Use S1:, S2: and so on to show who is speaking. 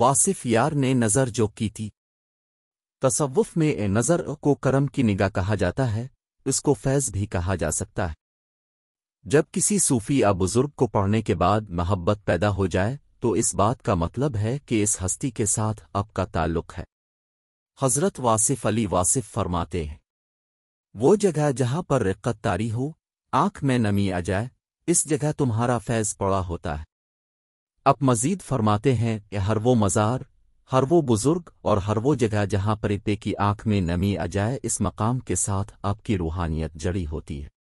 S1: वासिफ यार ने नज़र जो की थी तसव्वुफ में ए नज़र को करम की निगाह कहा जाता है इसको फैज़ भी कहा जा सकता है जब किसी सूफी या बुजुर्ग को पढ़ने के बाद महब्बत पैदा हो जाए तो इस बात का मतलब है कि इस हस्ती के साथ आपका ताल्लुक है हज़रत वासिफ अली वासिफ फरमाते हैं वो जगह जहां पर रिक्कत तारी हो आंख में नमी आ जाए इस जगह तुम्हारा फैज़ पड़ा होता है अब मजीद फरमाते हैं कि हर वो मज़ार हर वो बुज़ुर्ग और हर वो जगह जहां परिते की आंख में नमी आ जाए इस मकाम के साथ आपकी रूहानियत जड़ी होती है